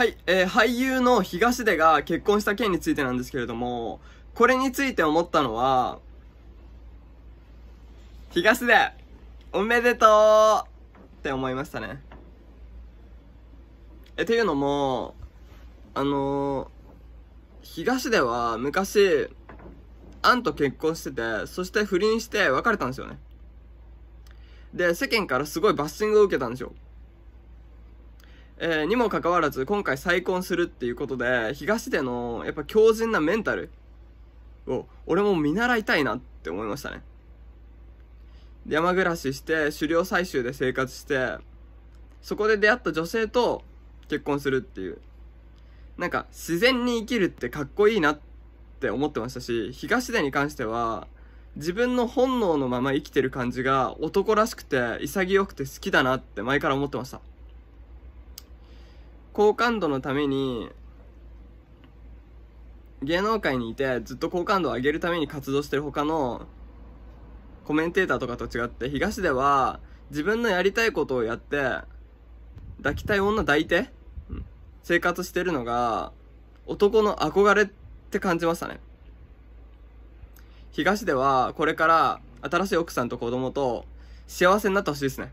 はい、えー、俳優の東出が結婚した件についてなんですけれども、これについて思ったのは、東出、おめでとうって思いましたね。え、ていうのも、あのー、東出は昔、アンと結婚してて、そして不倫して別れたんですよね。で、世間からすごいバッシングを受けたんですよ。えー、にもかかわらず、今回再婚するっていうことで、東出の、やっぱ強靭なメンタルを、俺も見習いたいなって思いましたね。山暮らしして、狩猟採集で生活して、そこで出会った女性と結婚するっていう。なんか、自然に生きるってかっこいいなって思ってましたし、東出に関しては、自分の本能のまま生きてる感じが男らしくて潔くて好きだなって前から思ってました。好感度のために、芸能界にいてずっと好感度を上げるために活動してる他のコメンテーターとかと違って、東では自分のやりたいことをやって、抱きたい女抱いて、生活してるのが、男の憧れって感じましたね。東ではこれから新しい奥さんと子供と幸せになってほしいですね。